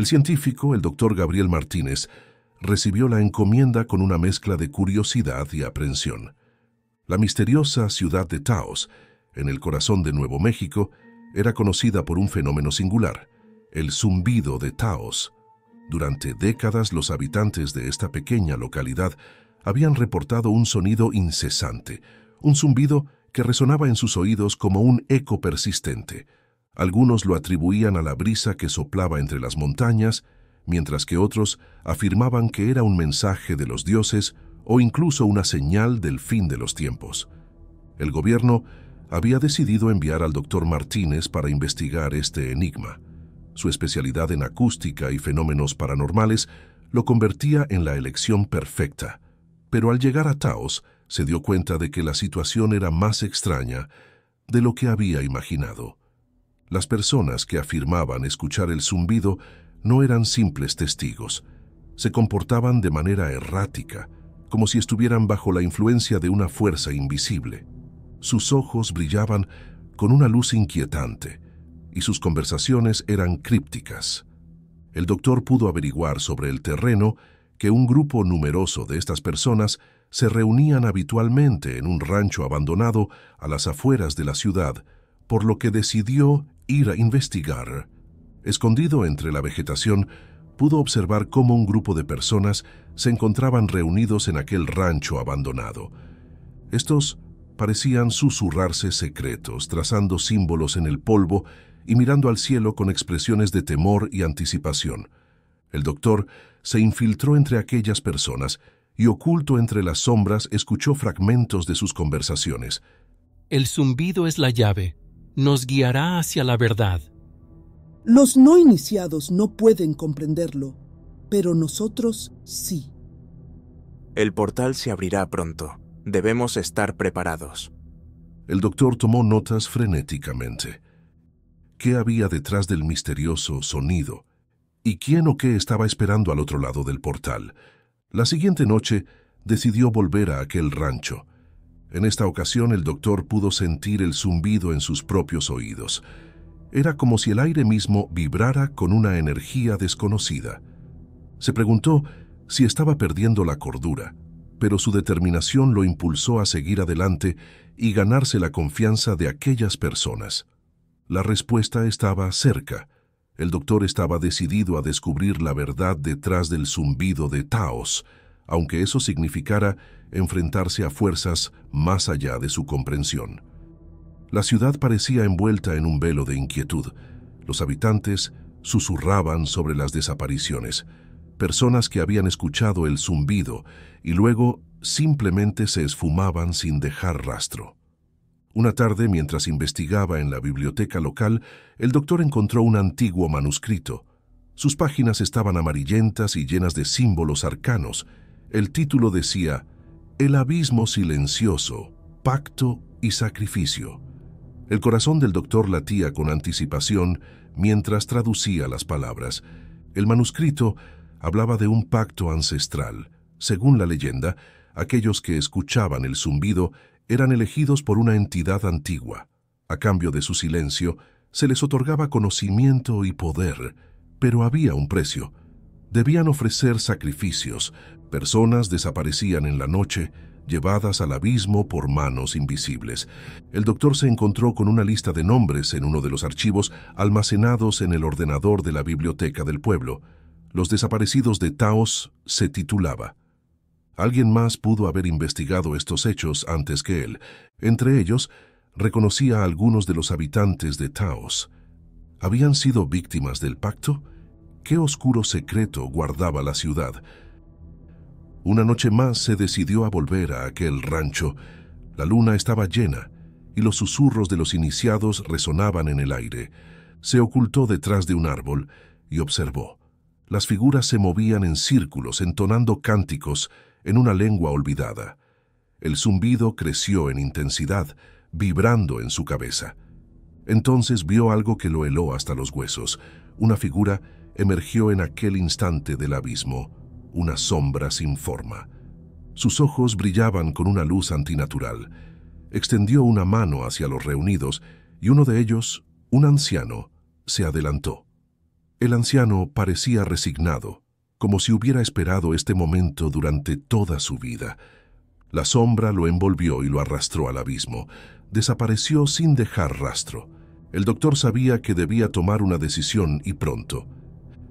El científico, el doctor Gabriel Martínez, recibió la encomienda con una mezcla de curiosidad y aprensión. La misteriosa ciudad de Taos, en el corazón de Nuevo México, era conocida por un fenómeno singular, el zumbido de Taos. Durante décadas los habitantes de esta pequeña localidad habían reportado un sonido incesante, un zumbido que resonaba en sus oídos como un eco persistente. Algunos lo atribuían a la brisa que soplaba entre las montañas, mientras que otros afirmaban que era un mensaje de los dioses o incluso una señal del fin de los tiempos. El gobierno había decidido enviar al doctor Martínez para investigar este enigma. Su especialidad en acústica y fenómenos paranormales lo convertía en la elección perfecta. Pero al llegar a Taos, se dio cuenta de que la situación era más extraña de lo que había imaginado. Las personas que afirmaban escuchar el zumbido no eran simples testigos. Se comportaban de manera errática, como si estuvieran bajo la influencia de una fuerza invisible. Sus ojos brillaban con una luz inquietante y sus conversaciones eran crípticas. El doctor pudo averiguar sobre el terreno que un grupo numeroso de estas personas se reunían habitualmente en un rancho abandonado a las afueras de la ciudad, por lo que decidió ir a investigar, escondido entre la vegetación, pudo observar cómo un grupo de personas se encontraban reunidos en aquel rancho abandonado. Estos parecían susurrarse secretos, trazando símbolos en el polvo y mirando al cielo con expresiones de temor y anticipación. El doctor se infiltró entre aquellas personas y oculto entre las sombras escuchó fragmentos de sus conversaciones. El zumbido es la llave, nos guiará hacia la verdad. Los no iniciados no pueden comprenderlo, pero nosotros sí. El portal se abrirá pronto. Debemos estar preparados. El doctor tomó notas frenéticamente. ¿Qué había detrás del misterioso sonido? ¿Y quién o qué estaba esperando al otro lado del portal? La siguiente noche decidió volver a aquel rancho. En esta ocasión el doctor pudo sentir el zumbido en sus propios oídos. Era como si el aire mismo vibrara con una energía desconocida. Se preguntó si estaba perdiendo la cordura, pero su determinación lo impulsó a seguir adelante y ganarse la confianza de aquellas personas. La respuesta estaba cerca. El doctor estaba decidido a descubrir la verdad detrás del zumbido de Taos, aunque eso significara enfrentarse a fuerzas más allá de su comprensión. La ciudad parecía envuelta en un velo de inquietud. Los habitantes susurraban sobre las desapariciones, personas que habían escuchado el zumbido y luego simplemente se esfumaban sin dejar rastro. Una tarde, mientras investigaba en la biblioteca local, el doctor encontró un antiguo manuscrito. Sus páginas estaban amarillentas y llenas de símbolos arcanos, el título decía, El abismo silencioso, pacto y sacrificio. El corazón del doctor latía con anticipación mientras traducía las palabras. El manuscrito hablaba de un pacto ancestral. Según la leyenda, aquellos que escuchaban el zumbido eran elegidos por una entidad antigua. A cambio de su silencio, se les otorgaba conocimiento y poder, pero había un precio. Debían ofrecer sacrificios, Personas desaparecían en la noche, llevadas al abismo por manos invisibles. El doctor se encontró con una lista de nombres en uno de los archivos almacenados en el ordenador de la biblioteca del pueblo. Los desaparecidos de Taos se titulaba. Alguien más pudo haber investigado estos hechos antes que él. Entre ellos, reconocía a algunos de los habitantes de Taos. ¿Habían sido víctimas del pacto? ¿Qué oscuro secreto guardaba la ciudad? Una noche más se decidió a volver a aquel rancho. La luna estaba llena y los susurros de los iniciados resonaban en el aire. Se ocultó detrás de un árbol y observó. Las figuras se movían en círculos entonando cánticos en una lengua olvidada. El zumbido creció en intensidad, vibrando en su cabeza. Entonces vio algo que lo heló hasta los huesos. Una figura emergió en aquel instante del abismo una sombra sin forma. Sus ojos brillaban con una luz antinatural. Extendió una mano hacia los reunidos y uno de ellos, un anciano, se adelantó. El anciano parecía resignado, como si hubiera esperado este momento durante toda su vida. La sombra lo envolvió y lo arrastró al abismo. Desapareció sin dejar rastro. El doctor sabía que debía tomar una decisión y pronto.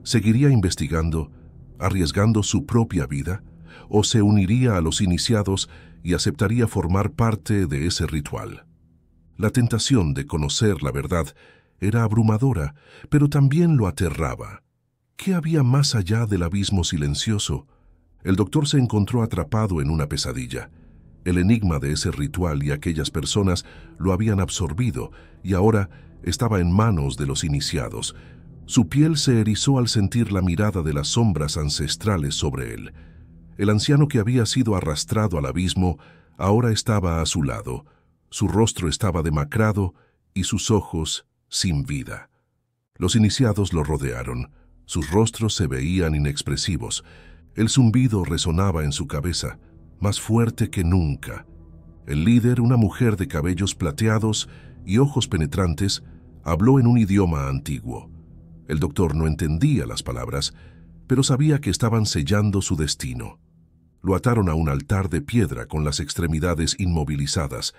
Seguiría investigando, arriesgando su propia vida, o se uniría a los iniciados y aceptaría formar parte de ese ritual. La tentación de conocer la verdad era abrumadora, pero también lo aterraba. ¿Qué había más allá del abismo silencioso? El doctor se encontró atrapado en una pesadilla. El enigma de ese ritual y aquellas personas lo habían absorbido y ahora estaba en manos de los iniciados, su piel se erizó al sentir la mirada de las sombras ancestrales sobre él. El anciano que había sido arrastrado al abismo ahora estaba a su lado. Su rostro estaba demacrado y sus ojos sin vida. Los iniciados lo rodearon. Sus rostros se veían inexpresivos. El zumbido resonaba en su cabeza, más fuerte que nunca. El líder, una mujer de cabellos plateados y ojos penetrantes, habló en un idioma antiguo. El doctor no entendía las palabras, pero sabía que estaban sellando su destino. Lo ataron a un altar de piedra con las extremidades inmovilizadas.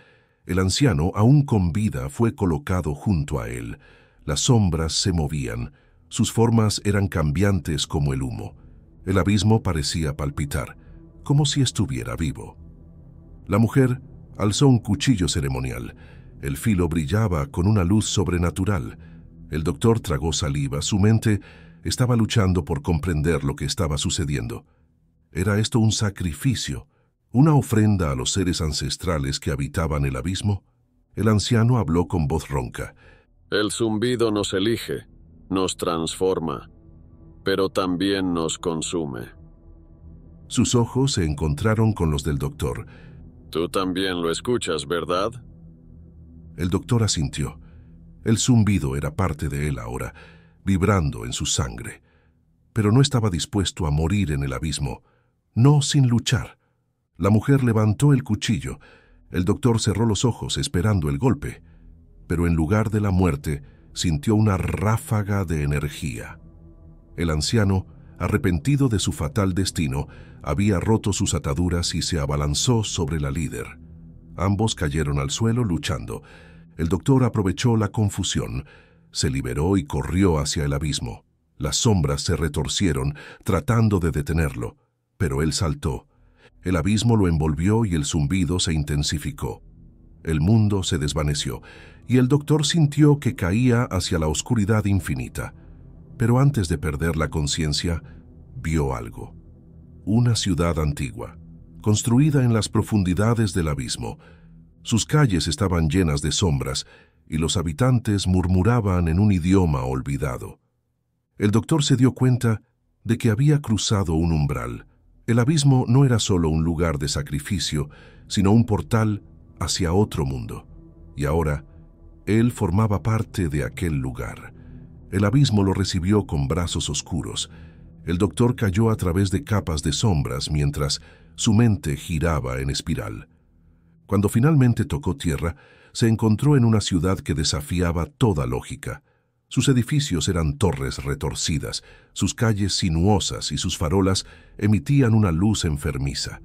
El anciano, aún con vida, fue colocado junto a él. Las sombras se movían. Sus formas eran cambiantes como el humo. El abismo parecía palpitar, como si estuviera vivo. La mujer alzó un cuchillo ceremonial. El filo brillaba con una luz sobrenatural. El doctor tragó saliva. Su mente estaba luchando por comprender lo que estaba sucediendo. ¿Era esto un sacrificio? ¿Una ofrenda a los seres ancestrales que habitaban el abismo? El anciano habló con voz ronca. El zumbido nos elige, nos transforma, pero también nos consume. Sus ojos se encontraron con los del doctor. Tú también lo escuchas, ¿verdad? El doctor asintió. El zumbido era parte de él ahora, vibrando en su sangre. Pero no estaba dispuesto a morir en el abismo, no sin luchar. La mujer levantó el cuchillo. El doctor cerró los ojos esperando el golpe, pero en lugar de la muerte sintió una ráfaga de energía. El anciano, arrepentido de su fatal destino, había roto sus ataduras y se abalanzó sobre la líder. Ambos cayeron al suelo luchando, el doctor aprovechó la confusión, se liberó y corrió hacia el abismo. Las sombras se retorcieron, tratando de detenerlo, pero él saltó. El abismo lo envolvió y el zumbido se intensificó. El mundo se desvaneció y el doctor sintió que caía hacia la oscuridad infinita. Pero antes de perder la conciencia, vio algo. Una ciudad antigua, construida en las profundidades del abismo, sus calles estaban llenas de sombras y los habitantes murmuraban en un idioma olvidado. El doctor se dio cuenta de que había cruzado un umbral. El abismo no era solo un lugar de sacrificio, sino un portal hacia otro mundo. Y ahora, él formaba parte de aquel lugar. El abismo lo recibió con brazos oscuros. El doctor cayó a través de capas de sombras mientras su mente giraba en espiral. Cuando finalmente tocó tierra, se encontró en una ciudad que desafiaba toda lógica. Sus edificios eran torres retorcidas, sus calles sinuosas y sus farolas emitían una luz enfermiza.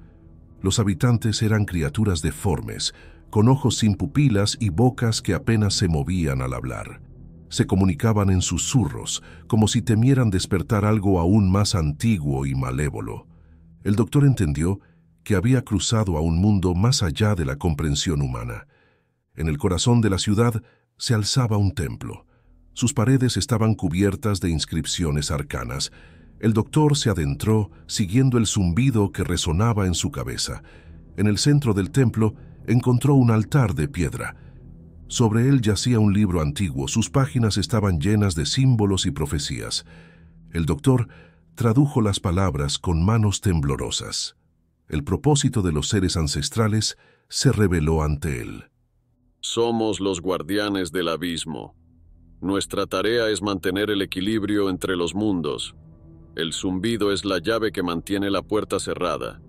Los habitantes eran criaturas deformes, con ojos sin pupilas y bocas que apenas se movían al hablar. Se comunicaban en susurros, como si temieran despertar algo aún más antiguo y malévolo. El doctor entendió que había cruzado a un mundo más allá de la comprensión humana. En el corazón de la ciudad se alzaba un templo. Sus paredes estaban cubiertas de inscripciones arcanas. El doctor se adentró siguiendo el zumbido que resonaba en su cabeza. En el centro del templo encontró un altar de piedra. Sobre él yacía un libro antiguo, sus páginas estaban llenas de símbolos y profecías. El doctor tradujo las palabras con manos temblorosas el propósito de los seres ancestrales se reveló ante él. Somos los guardianes del abismo. Nuestra tarea es mantener el equilibrio entre los mundos. El zumbido es la llave que mantiene la puerta cerrada,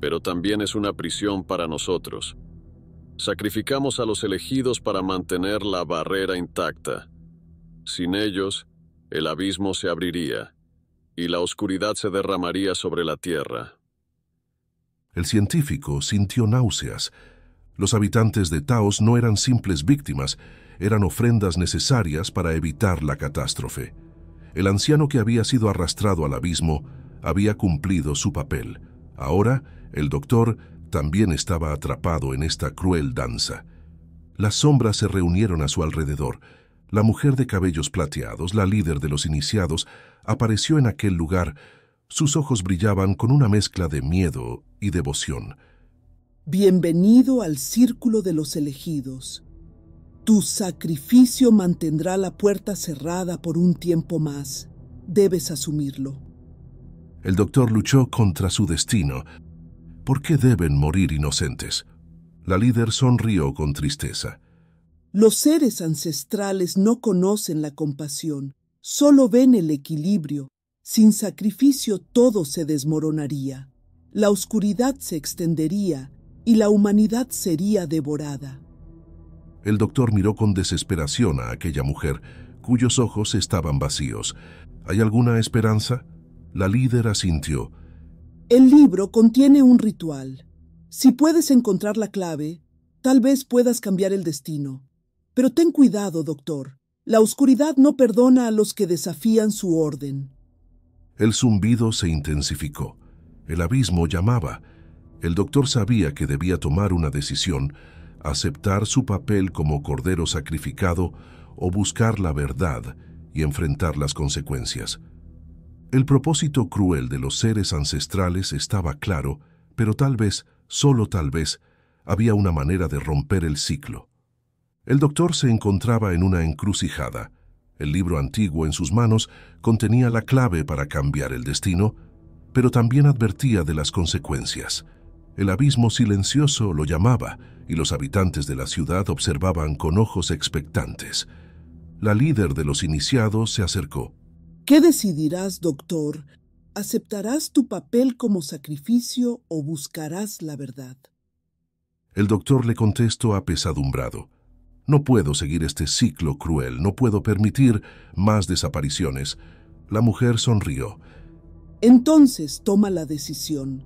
pero también es una prisión para nosotros. Sacrificamos a los elegidos para mantener la barrera intacta. Sin ellos, el abismo se abriría y la oscuridad se derramaría sobre la tierra. El científico sintió náuseas. Los habitantes de Taos no eran simples víctimas, eran ofrendas necesarias para evitar la catástrofe. El anciano que había sido arrastrado al abismo había cumplido su papel. Ahora, el doctor también estaba atrapado en esta cruel danza. Las sombras se reunieron a su alrededor. La mujer de cabellos plateados, la líder de los iniciados, apareció en aquel lugar sus ojos brillaban con una mezcla de miedo y devoción. Bienvenido al círculo de los elegidos. Tu sacrificio mantendrá la puerta cerrada por un tiempo más. Debes asumirlo. El doctor luchó contra su destino. ¿Por qué deben morir inocentes? La líder sonrió con tristeza. Los seres ancestrales no conocen la compasión, solo ven el equilibrio, sin sacrificio todo se desmoronaría, la oscuridad se extendería y la humanidad sería devorada. El doctor miró con desesperación a aquella mujer, cuyos ojos estaban vacíos. ¿Hay alguna esperanza? La líder asintió. El libro contiene un ritual. Si puedes encontrar la clave, tal vez puedas cambiar el destino. Pero ten cuidado, doctor. La oscuridad no perdona a los que desafían su orden. El zumbido se intensificó. El abismo llamaba. El doctor sabía que debía tomar una decisión, aceptar su papel como cordero sacrificado o buscar la verdad y enfrentar las consecuencias. El propósito cruel de los seres ancestrales estaba claro, pero tal vez, solo tal vez, había una manera de romper el ciclo. El doctor se encontraba en una encrucijada. El libro antiguo en sus manos contenía la clave para cambiar el destino, pero también advertía de las consecuencias. El abismo silencioso lo llamaba y los habitantes de la ciudad observaban con ojos expectantes. La líder de los iniciados se acercó. ¿Qué decidirás, doctor? ¿Aceptarás tu papel como sacrificio o buscarás la verdad? El doctor le contestó apesadumbrado. No puedo seguir este ciclo cruel, no puedo permitir más desapariciones. La mujer sonrió. Entonces toma la decisión,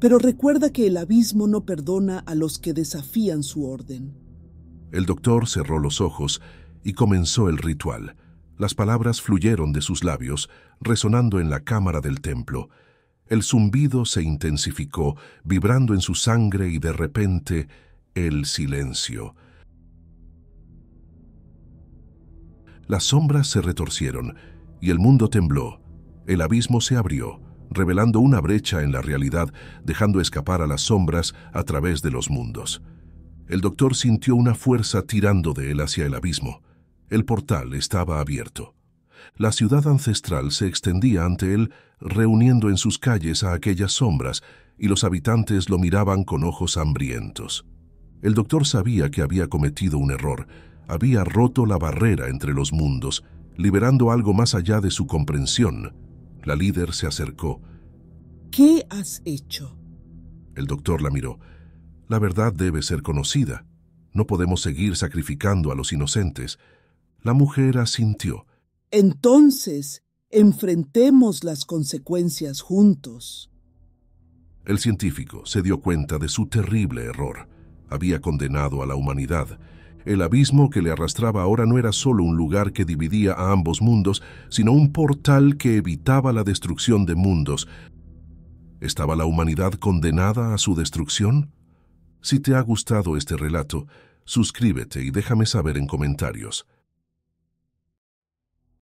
pero recuerda que el abismo no perdona a los que desafían su orden. El doctor cerró los ojos y comenzó el ritual. Las palabras fluyeron de sus labios, resonando en la cámara del templo. El zumbido se intensificó, vibrando en su sangre y de repente el silencio. Las sombras se retorcieron y el mundo tembló. El abismo se abrió, revelando una brecha en la realidad, dejando escapar a las sombras a través de los mundos. El doctor sintió una fuerza tirando de él hacia el abismo. El portal estaba abierto. La ciudad ancestral se extendía ante él, reuniendo en sus calles a aquellas sombras, y los habitantes lo miraban con ojos hambrientos. El doctor sabía que había cometido un error, había roto la barrera entre los mundos, liberando algo más allá de su comprensión. La líder se acercó. ¿Qué has hecho? El doctor la miró. La verdad debe ser conocida. No podemos seguir sacrificando a los inocentes. La mujer asintió. Entonces, enfrentemos las consecuencias juntos. El científico se dio cuenta de su terrible error. Había condenado a la humanidad el abismo que le arrastraba ahora no era solo un lugar que dividía a ambos mundos, sino un portal que evitaba la destrucción de mundos. ¿Estaba la humanidad condenada a su destrucción? Si te ha gustado este relato, suscríbete y déjame saber en comentarios.